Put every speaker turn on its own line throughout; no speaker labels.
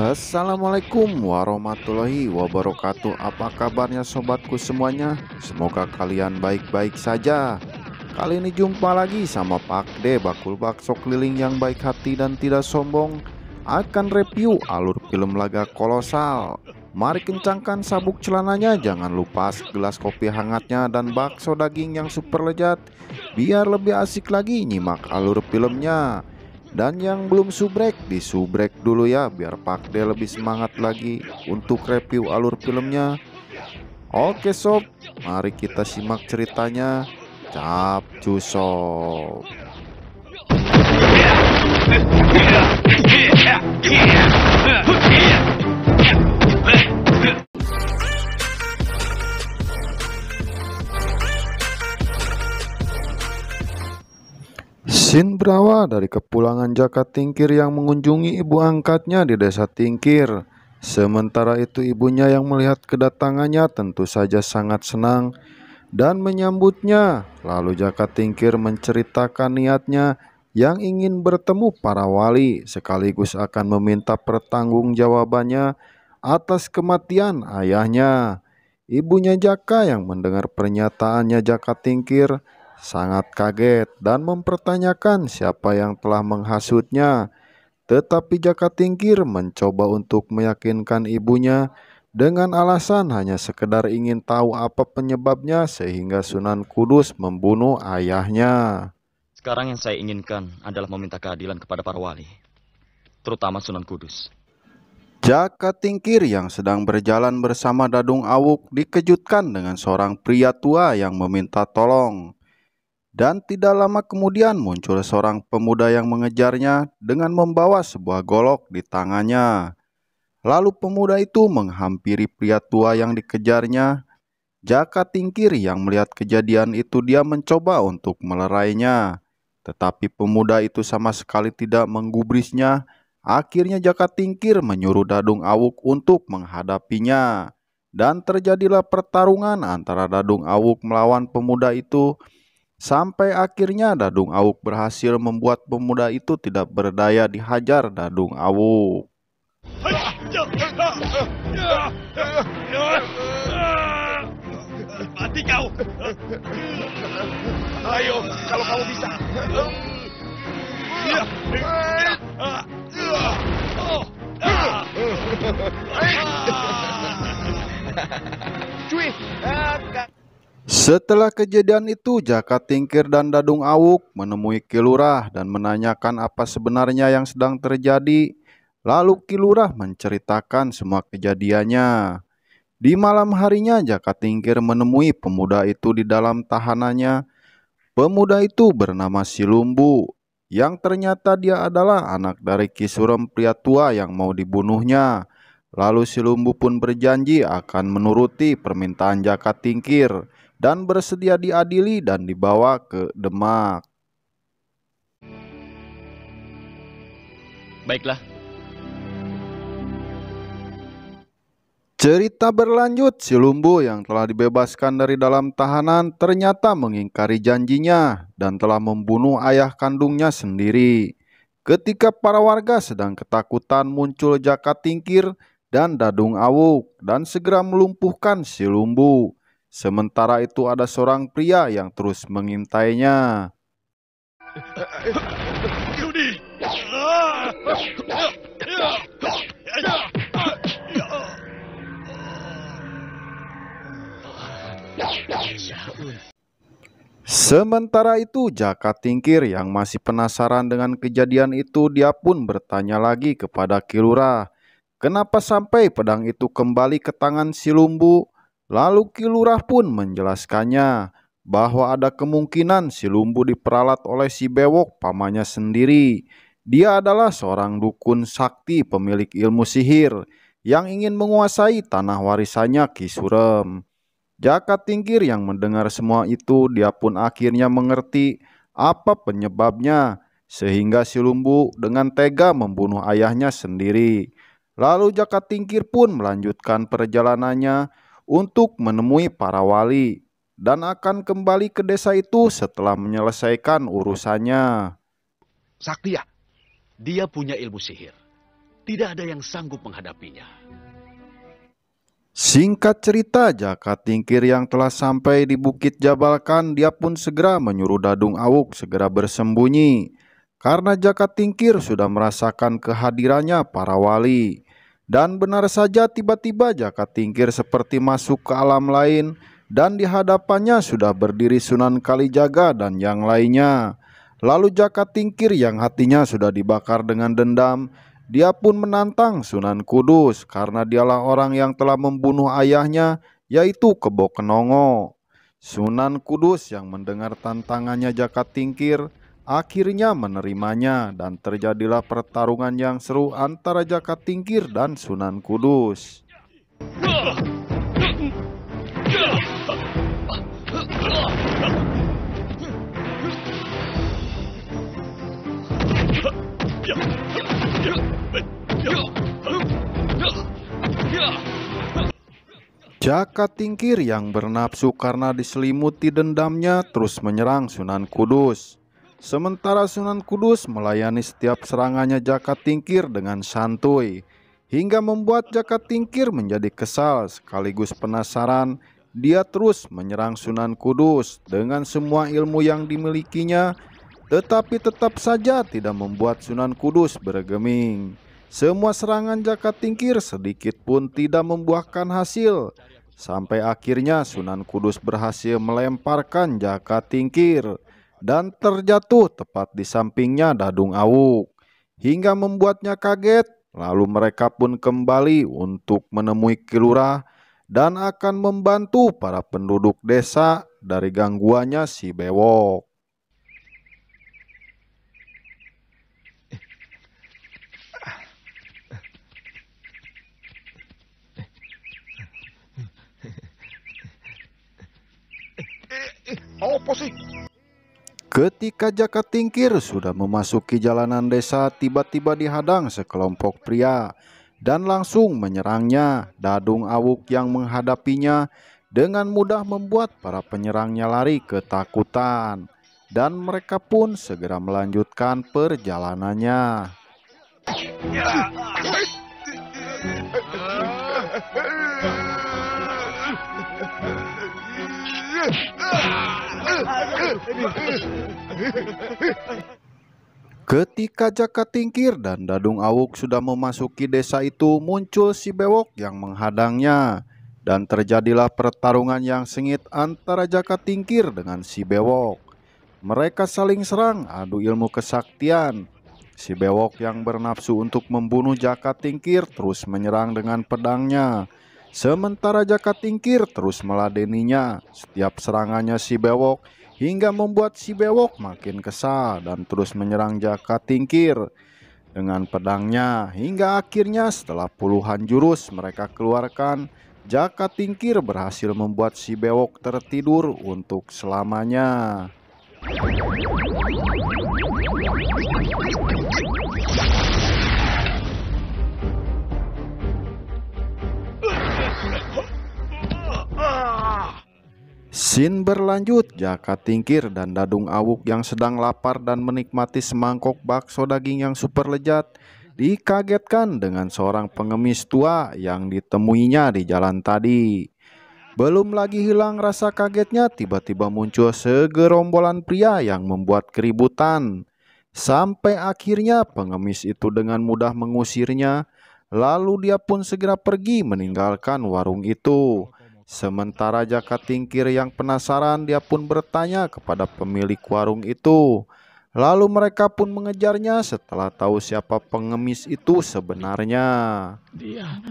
Assalamualaikum warahmatullahi wabarakatuh Apa kabarnya sobatku semuanya Semoga kalian baik-baik saja Kali ini jumpa lagi sama Pak De Bakul Bakso Keliling yang baik hati dan tidak sombong Akan review alur film laga kolosal Mari kencangkan sabuk celananya Jangan lupa segelas kopi hangatnya dan bakso daging yang super lezat Biar lebih asik lagi nyimak alur filmnya dan yang belum subrek, di subrek dulu ya biar Pak De lebih semangat lagi untuk review alur filmnya. Oke sob, mari kita simak ceritanya Cap Sob. Yeah, yeah, yeah, Sin berawal dari kepulangan Jaka Tingkir yang mengunjungi ibu angkatnya di desa Tingkir. Sementara itu ibunya yang melihat kedatangannya tentu saja sangat senang dan menyambutnya. Lalu Jaka Tingkir menceritakan niatnya yang ingin bertemu para wali sekaligus akan meminta pertanggungjawabannya atas kematian ayahnya. Ibunya Jaka yang mendengar pernyataannya Jaka Tingkir sangat kaget dan mempertanyakan siapa yang telah menghasutnya. Tetapi Jaka Tingkir mencoba untuk meyakinkan ibunya dengan alasan hanya sekedar ingin tahu apa penyebabnya sehingga Sunan Kudus membunuh ayahnya. Sekarang yang saya inginkan adalah meminta keadilan kepada para wali, terutama Sunan Kudus. Jaka Tingkir yang sedang berjalan bersama Dadung Awuk dikejutkan dengan seorang pria tua yang meminta tolong. Dan tidak lama kemudian muncul seorang pemuda yang mengejarnya dengan membawa sebuah golok di tangannya. Lalu pemuda itu menghampiri pria tua yang dikejarnya. Jaka Tingkir yang melihat kejadian itu dia mencoba untuk melerainya. Tetapi pemuda itu sama sekali tidak menggubrisnya. Akhirnya Jaka Tingkir menyuruh Dadung Awuk untuk menghadapinya. Dan terjadilah pertarungan antara Dadung Awuk melawan pemuda itu. Sampai akhirnya Dadung Awuk berhasil membuat pemuda itu tidak berdaya dihajar Dadung Awuk. Mati kau! Ayo, kalau kamu bisa! Cuy! Setelah kejadian itu, Jaka Tingkir dan Dadung Awuk menemui Kilurah dan menanyakan apa sebenarnya yang sedang terjadi. Lalu Kilurah menceritakan semua kejadiannya. Di malam harinya, Jaka Tingkir menemui pemuda itu di dalam tahanannya. Pemuda itu bernama Silumbu, yang ternyata dia adalah anak dari Kisurem pria tua yang mau dibunuhnya. Lalu Silumbu pun berjanji akan menuruti permintaan Jaka Tingkir dan bersedia diadili dan dibawa ke Demak. Baiklah. Cerita berlanjut, si Lumbu yang telah dibebaskan dari dalam tahanan ternyata mengingkari janjinya dan telah membunuh ayah kandungnya sendiri. Ketika para warga sedang ketakutan muncul Jaka Tingkir dan Dadung Awuk dan segera melumpuhkan si Lumbu. Sementara itu ada seorang pria yang terus mengintainya. Sementara itu Jaka Tingkir yang masih penasaran dengan kejadian itu dia pun bertanya lagi kepada Kilura. Kenapa sampai pedang itu kembali ke tangan si Lumbu? Lalu Kilurah pun menjelaskannya bahwa ada kemungkinan si Lumbu diperalat oleh si Bewok pamannya sendiri. Dia adalah seorang dukun sakti pemilik ilmu sihir yang ingin menguasai tanah warisannya Kisurem. Jaka Tingkir yang mendengar semua itu dia pun akhirnya mengerti apa penyebabnya sehingga si Lumbu dengan tega membunuh ayahnya sendiri. Lalu Jaka Tingkir pun melanjutkan perjalanannya untuk menemui para wali dan akan kembali ke desa itu setelah menyelesaikan urusannya. Saktia, dia punya ilmu sihir. Tidak ada yang sanggup menghadapinya. Singkat cerita, Jaka Tingkir yang telah sampai di Bukit Jabalkan, dia pun segera menyuruh Dadung Awuk segera bersembunyi. Karena Jaka Tingkir sudah merasakan kehadirannya para wali. Dan benar saja tiba-tiba Jaka Tingkir seperti masuk ke alam lain dan di hadapannya sudah berdiri Sunan Kalijaga dan yang lainnya. Lalu Jaka Tingkir yang hatinya sudah dibakar dengan dendam, dia pun menantang Sunan Kudus karena dialah orang yang telah membunuh ayahnya yaitu Kebo Kenongo. Sunan Kudus yang mendengar tantangannya Jaka Tingkir akhirnya menerimanya dan terjadilah pertarungan yang seru antara Jaka Tingkir dan Sunan Kudus. Jaka Tingkir yang bernafsu karena diselimuti dendamnya terus menyerang Sunan Kudus. Sementara Sunan Kudus melayani setiap serangannya Jaka Tingkir dengan santuy, hingga membuat Jaka Tingkir menjadi kesal sekaligus penasaran. Dia terus menyerang Sunan Kudus dengan semua ilmu yang dimilikinya, tetapi tetap saja tidak membuat Sunan Kudus bergeming. Semua serangan Jaka Tingkir sedikit pun tidak membuahkan hasil, sampai akhirnya Sunan Kudus berhasil melemparkan Jaka Tingkir dan terjatuh tepat di sampingnya Dadung Awuk hingga membuatnya kaget. Lalu mereka pun kembali untuk menemui Kilurah dan akan membantu para penduduk desa dari gangguannya si Bewok. Apa sih? Ketika Jaka Tingkir sudah memasuki jalanan desa tiba-tiba dihadang sekelompok pria dan langsung menyerangnya. Dadung Awuk yang menghadapinya dengan mudah membuat para penyerangnya lari ketakutan dan mereka pun segera melanjutkan perjalanannya. Ketika Jaka Tingkir dan Dadung Awuk sudah memasuki desa itu, muncul si Bewok yang menghadangnya. Dan terjadilah pertarungan yang sengit antara Jaka Tingkir dengan si Bewok. Mereka saling serang adu ilmu kesaktian. Si Bewok yang bernafsu untuk membunuh Jaka Tingkir terus menyerang dengan pedangnya. Sementara Jaka Tingkir terus meladeninya. Setiap serangannya si Bewok hingga membuat si bewok makin kesal dan terus menyerang Jaka Tingkir dengan pedangnya hingga akhirnya setelah puluhan jurus mereka keluarkan Jaka Tingkir berhasil membuat si bewok tertidur untuk selamanya. Sin berlanjut, Jaka Tingkir dan Dadung Awuk yang sedang lapar dan menikmati semangkok bakso daging yang super lezat dikagetkan dengan seorang pengemis tua yang ditemuinya di jalan tadi. Belum lagi hilang rasa kagetnya, tiba-tiba muncul segerombolan pria yang membuat keributan. Sampai akhirnya pengemis itu dengan mudah mengusirnya, lalu dia pun segera pergi meninggalkan warung itu. Sementara jaka tingkir yang penasaran dia pun bertanya kepada pemilik warung itu. Lalu mereka pun mengejarnya setelah tahu siapa pengemis itu sebenarnya. Dia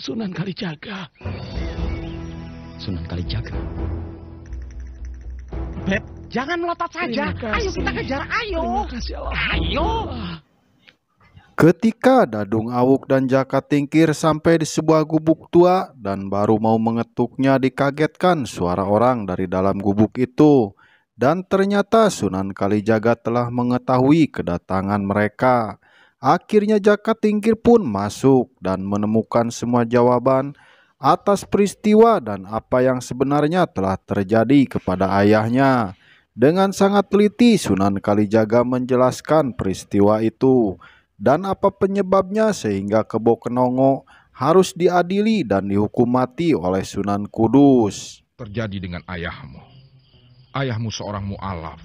Sunan Kalijaga. Sunan Kalijaga. Beb, jangan melotot saja. Ayo kita kejar, ayo. Terima kasih Allah. Ayo. Ketika Dadung Awuk dan Jaka Tingkir sampai di sebuah gubuk tua dan baru mau mengetuknya dikagetkan suara orang dari dalam gubuk itu. Dan ternyata Sunan Kalijaga telah mengetahui kedatangan mereka. Akhirnya Jaka Tingkir pun masuk dan menemukan semua jawaban atas peristiwa dan apa yang sebenarnya telah terjadi kepada ayahnya. Dengan sangat teliti Sunan Kalijaga menjelaskan peristiwa itu dan apa penyebabnya sehingga Kebo Kenongo harus diadili dan dihukum mati oleh Sunan Kudus. Terjadi dengan ayahmu. Ayahmu seorang mu'alaf.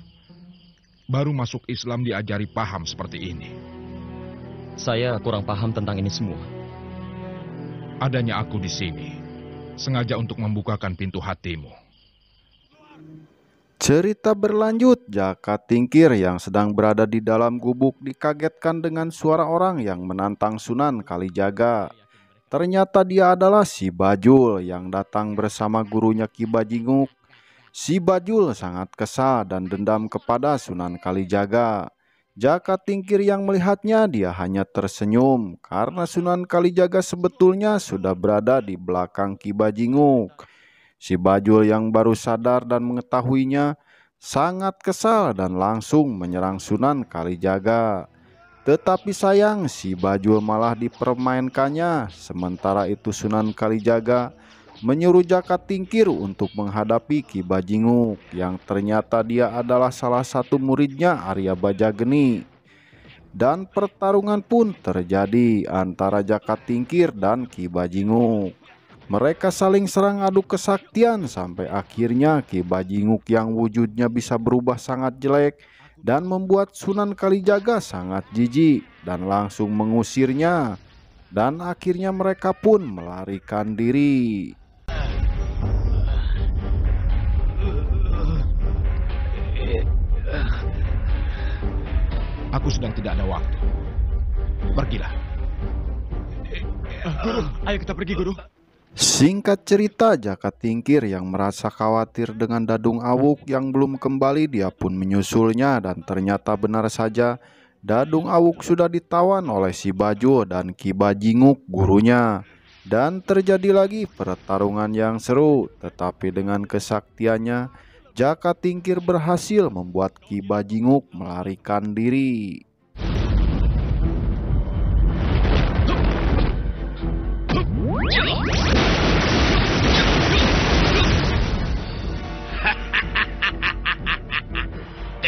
Baru masuk Islam diajari paham seperti ini. Saya kurang paham tentang ini semua. Adanya aku di sini, sengaja untuk membukakan pintu hatimu. Cerita berlanjut, Jaka Tingkir yang sedang berada di dalam gubuk dikagetkan dengan suara orang yang menantang Sunan Kalijaga. Ternyata dia adalah si Bajul yang datang bersama gurunya Ki Bajinguk. Si Bajul sangat kesal dan dendam kepada Sunan Kalijaga. Jaka Tingkir yang melihatnya dia hanya tersenyum karena Sunan Kalijaga sebetulnya sudah berada di belakang Ki Bajinguk. Si Bajul yang baru sadar dan mengetahuinya sangat kesal dan langsung menyerang Sunan Kalijaga. Tetapi sayang si Bajul malah dipermainkannya sementara itu Sunan Kalijaga menyuruh Jaka Tingkir untuk menghadapi Ki Bajinguk yang ternyata dia adalah salah satu muridnya Arya Bajageni. Dan pertarungan pun terjadi antara Jaka Tingkir dan Ki Bajinguk. Mereka saling serang adu kesaktian sampai akhirnya Ki Bajinguk yang wujudnya bisa berubah sangat jelek dan membuat Sunan Kalijaga sangat jijik dan langsung mengusirnya. Dan akhirnya mereka pun melarikan diri. Aku sedang tidak ada waktu. Pergilah. ayo kita pergi, Guru. Singkat cerita, Jaka Tingkir yang merasa khawatir dengan Dadung Awuk yang belum kembali, dia pun menyusulnya dan ternyata benar saja Dadung Awuk sudah ditawan oleh si Bajo dan Ki Bajinguk gurunya. Dan terjadi lagi pertarungan yang seru, tetapi dengan kesaktiannya Jaka Tingkir berhasil membuat Ki Bajinguk melarikan diri.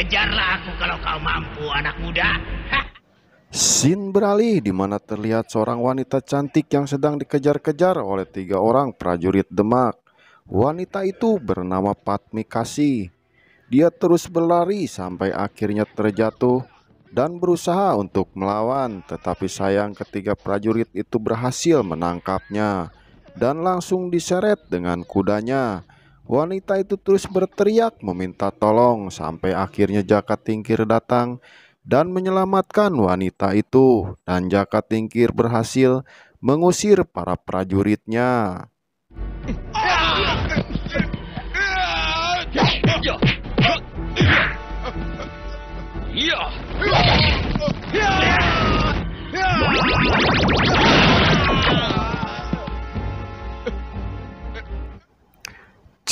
Kejarlah aku kalau kau mampu, anak muda. Sin beralih di mana terlihat seorang wanita cantik yang sedang dikejar-kejar oleh tiga orang prajurit Demak. Wanita itu bernama Patmi Kasih. Dia terus berlari sampai akhirnya terjatuh dan berusaha untuk melawan tetapi sayang ketiga prajurit itu berhasil menangkapnya dan langsung diseret dengan kudanya. Wanita itu terus berteriak meminta tolong sampai akhirnya Jaka Tingkir datang dan menyelamatkan wanita itu dan Jaka Tingkir berhasil mengusir para prajuritnya. Yeah!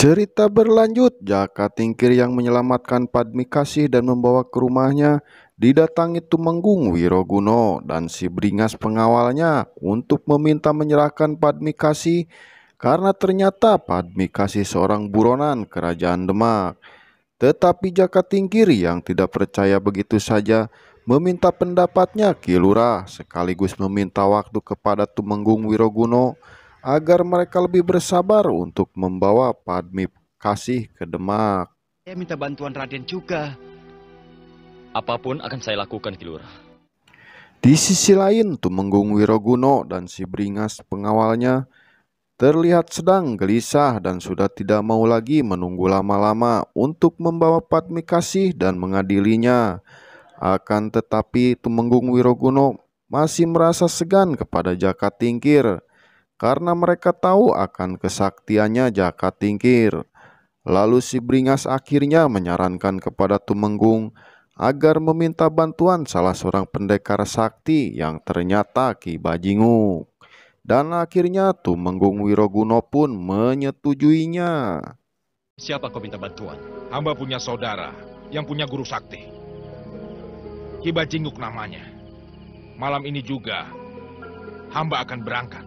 Cerita berlanjut, jaka tingkir yang menyelamatkan Padmi Kasih dan membawa ke rumahnya didatangi Tumenggung Wiroguno dan si beringas pengawalnya untuk meminta menyerahkan Padmi Kasih karena ternyata Padmi Kasih seorang buronan kerajaan Demak. Tetapi jaka tingkir yang tidak percaya begitu saja meminta pendapatnya Kilura sekaligus meminta waktu kepada Tumenggung Wiroguno agar mereka lebih bersabar untuk membawa Padmi Kasih ke Demak. Saya minta bantuan Raden juga. Apapun akan saya lakukan, Kilura. Di sisi lain, Tumenggung Wiroguno dan si beringas pengawalnya terlihat sedang gelisah dan sudah tidak mau lagi menunggu lama-lama untuk membawa Padmi Kasih dan mengadilinya. Akan tetapi Tumenggung Wiroguno masih merasa segan kepada Jaka Tingkir karena mereka tahu akan kesaktiannya Jaka Tingkir. Lalu si Bringas akhirnya menyarankan kepada Tumenggung agar meminta bantuan salah seorang pendekar sakti yang ternyata Ki Bajingu. Dan akhirnya Tumenggung Wiroguno pun menyetujuinya. Siapa kau minta bantuan? Hamba punya saudara yang punya guru sakti. Ki Bajinguk namanya. Malam ini juga hamba akan berangkat.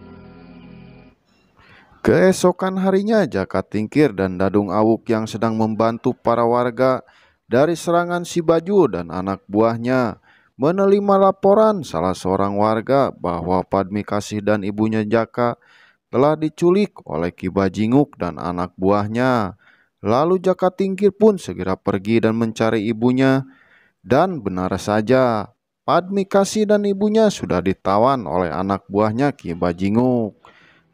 Keesokan harinya, Jaka Tingkir dan Dadung Awuk yang sedang membantu para warga dari serangan si Baju dan anak buahnya menerima laporan salah seorang warga bahwa Padmi Kasih dan ibunya Jaka telah diculik oleh Ki Bajinguk dan anak buahnya. Lalu Jaka Tingkir pun segera pergi dan mencari ibunya dan benar saja Padmi Kasih dan ibunya sudah ditawan oleh anak buahnya Ki Bajinguk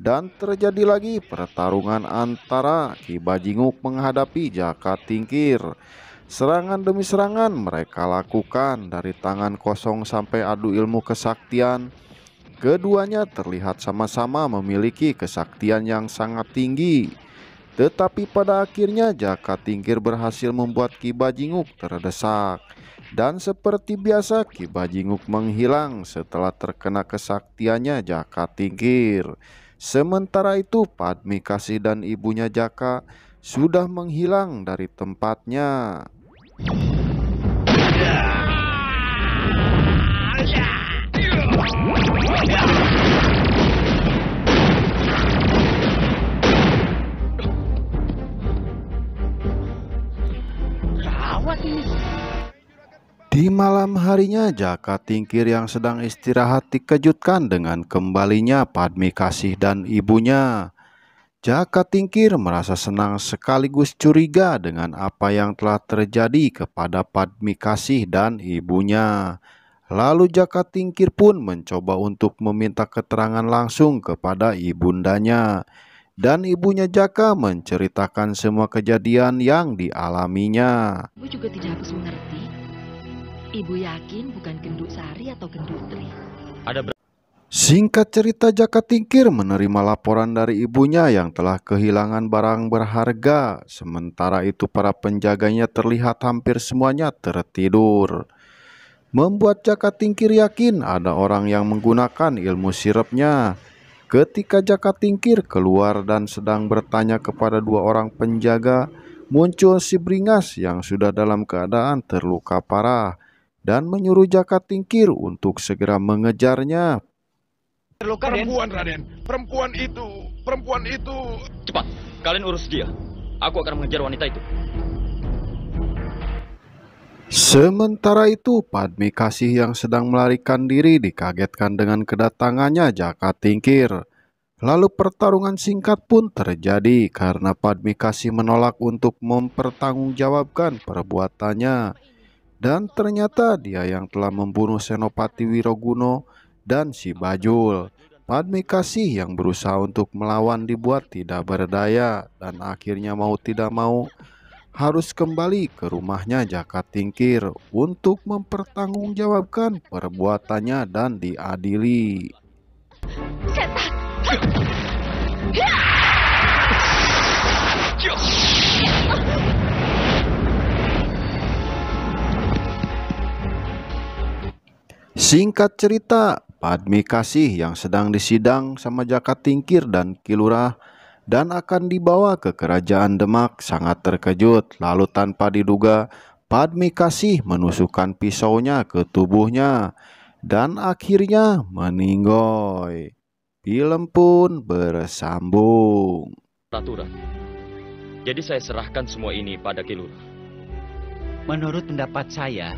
dan terjadi lagi pertarungan antara Ki Bajinguk menghadapi Jaka Tingkir. Serangan demi serangan mereka lakukan dari tangan kosong sampai adu ilmu kesaktian. Keduanya terlihat sama-sama memiliki kesaktian yang sangat tinggi. Tetapi pada akhirnya Jaka Tingkir berhasil membuat Ki Bajinguk terdesak. Dan seperti biasa Ki Bajinguk menghilang setelah terkena kesaktiannya Jaka Tingkir. Sementara itu Padmi Kasih dan ibunya Jaka sudah menghilang dari tempatnya. Yeah! Di malam harinya, Jaka Tingkir yang sedang istirahat dikejutkan dengan kembalinya Padmi Kasih dan ibunya. Jaka Tingkir merasa senang sekaligus curiga dengan apa yang telah terjadi kepada Padmi Kasih dan ibunya. Lalu Jaka Tingkir pun mencoba untuk meminta keterangan langsung kepada ibundanya. Dan ibunya Jaka menceritakan semua kejadian yang dialaminya. Ibu juga tidak harus mengerti Ibu yakin bukan Gendut Sari atau Gendutri? Ada Singkat cerita Jaka Tingkir menerima laporan dari ibunya yang telah kehilangan barang berharga. Sementara itu para penjaganya terlihat hampir semuanya tertidur. Membuat Jaka Tingkir yakin ada orang yang menggunakan ilmu siripnya. Ketika Jaka Tingkir keluar dan sedang bertanya kepada dua orang penjaga, muncul si Bringas yang sudah dalam keadaan terluka parah dan menyuruh Jaka Tingkir untuk segera mengejarnya. Perempuan Raden, perempuan itu, perempuan itu. Cepat, kalian urus dia. Aku akan mengejar wanita itu. Sementara itu, Padmi Kasih yang sedang melarikan diri dikagetkan dengan kedatangannya Jaka Tingkir. Lalu pertarungan singkat pun terjadi karena Padmi Kasih menolak untuk mempertanggungjawabkan perbuatannya. Dan ternyata dia yang telah membunuh Senopati Wiroguno dan si Bajul. Padme Kasih yang berusaha untuk melawan dibuat tidak berdaya dan akhirnya mau tidak mau harus kembali ke rumahnya Jaka Tingkir untuk mempertanggungjawabkan perbuatannya dan diadili. Setan. Singkat cerita, Padmi Kasih yang sedang disidang sama Jaka Tingkir dan Kilurah dan akan dibawa ke kerajaan Demak sangat terkejut. Lalu tanpa diduga, Padmi Kasih menusukkan pisaunya ke tubuhnya dan akhirnya meninggoy. Film pun bersambung. Ratu jadi saya serahkan semua ini pada Kilurah. Menurut pendapat saya,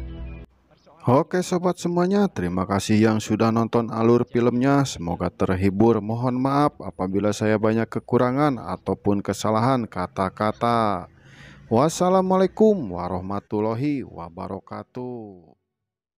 Oke sobat semuanya, terima kasih yang sudah nonton alur filmnya. Semoga terhibur. Mohon maaf apabila saya banyak kekurangan ataupun kesalahan kata-kata. Wassalamualaikum warahmatullahi wabarakatuh.